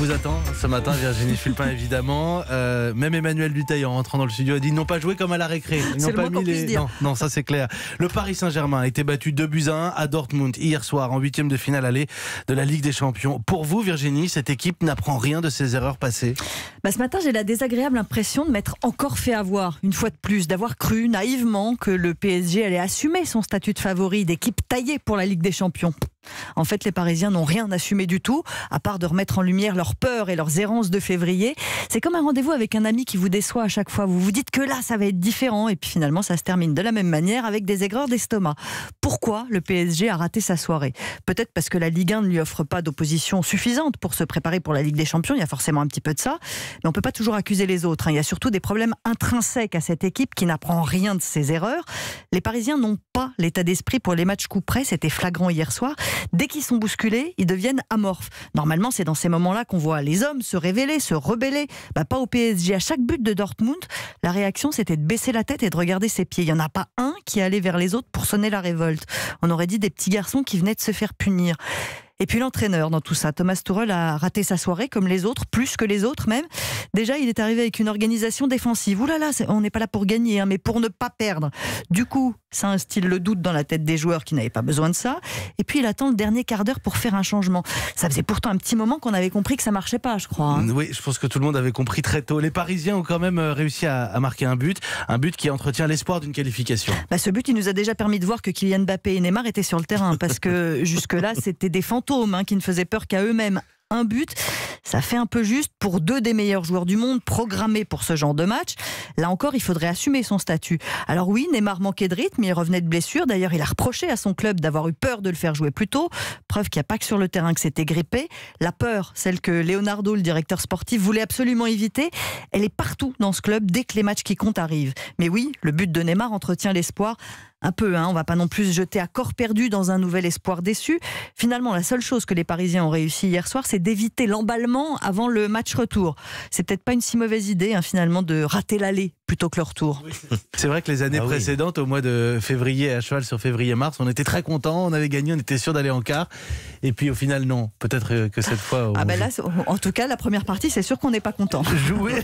vous attend ce matin, Virginie Fulpin évidemment. Euh, même Emmanuel Duteil en rentrant dans le studio a dit ils n'ont pas joué comme à la récré. n'ont pas mis les... Non, non, ça c'est clair. Le Paris Saint-Germain a été battu 2 buts à 1 à Dortmund hier soir en huitième de finale aller de la Ligue des Champions. Pour vous, Virginie, cette équipe n'apprend rien de ses erreurs passées bah, Ce matin, j'ai la désagréable impression de m'être encore fait avoir, une fois de plus, d'avoir cru naïvement que le PSG allait assumer son statut de favori d'équipe taillée pour la Ligue des Champions. En fait, les Parisiens n'ont rien assumé du tout, à part de remettre en lumière leurs peurs et leurs errances de février. C'est comme un rendez-vous avec un ami qui vous déçoit à chaque fois. Vous vous dites que là, ça va être différent, et puis finalement, ça se termine de la même manière avec des aigreurs d'estomac. Pourquoi le PSG a raté sa soirée Peut-être parce que la Ligue 1 ne lui offre pas d'opposition suffisante pour se préparer pour la Ligue des Champions. Il y a forcément un petit peu de ça, mais on peut pas toujours accuser les autres. Hein. Il y a surtout des problèmes intrinsèques à cette équipe qui n'apprend rien de ses erreurs. Les Parisiens n'ont l'état d'esprit pour les matchs coup près, c'était flagrant hier soir. Dès qu'ils sont bousculés, ils deviennent amorphes. Normalement, c'est dans ces moments-là qu'on voit les hommes se révéler, se rebeller. Bah, pas au PSG. À chaque but de Dortmund, la réaction, c'était de baisser la tête et de regarder ses pieds. Il n'y en a pas un qui allait vers les autres pour sonner la révolte. On aurait dit des petits garçons qui venaient de se faire punir. Et puis l'entraîneur dans tout ça. Thomas Tourel a raté sa soirée comme les autres, plus que les autres même. Déjà, il est arrivé avec une organisation défensive. Ouh là là, on n'est pas là pour gagner, hein, mais pour ne pas perdre. Du coup, ça instille le doute dans la tête des joueurs qui n'avaient pas besoin de ça. Et puis il attend le dernier quart d'heure pour faire un changement. Ça faisait pourtant un petit moment qu'on avait compris que ça marchait pas, je crois. Hein. Oui, je pense que tout le monde avait compris très tôt. Les Parisiens ont quand même euh, réussi à, marquer un but, un but qui entretient l'espoir d'une qualification. Bah, ce but, il nous a déjà permis de voir que Kylian Mbappé et Neymar étaient sur le terrain parce que jusque-là, c'était des Hein, qui ne faisaient peur qu'à eux-mêmes un but. Ça fait un peu juste pour deux des meilleurs joueurs du monde programmés pour ce genre de match. Là encore, il faudrait assumer son statut. Alors oui, Neymar manquait de rythme, il revenait de blessure. D'ailleurs, il a reproché à son club d'avoir eu peur de le faire jouer plus tôt. Preuve qu'il n'y a pas que sur le terrain que c'était grippé. La peur, celle que Leonardo, le directeur sportif, voulait absolument éviter, elle est partout dans ce club dès que les matchs qui comptent arrivent. Mais oui, le but de Neymar entretient l'espoir un peu. On hein. On va pas non plus se jeter à corps perdu dans un nouvel espoir déçu. Finalement, la seule chose que les Parisiens ont réussi hier soir, c'est d'éviter l'emballement avant le match retour. C'est peut-être pas une si mauvaise idée hein, finalement de rater l'aller plutôt que le retour. C'est vrai que les années ah précédentes, au mois de février, à cheval sur février-mars, on était très contents, on avait gagné, on était sûr d'aller en quart. Et puis au final, non. Peut-être euh, que cette fois. Ah ben là, en tout cas, la première partie, c'est sûr qu'on n'est pas content. Jouer,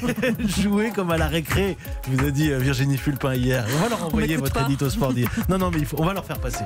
jouer comme à la récré, vous a dit euh, Virginie Fulpin hier. On va leur envoyer votre au sport. Non, non, mais on va leur faire passer.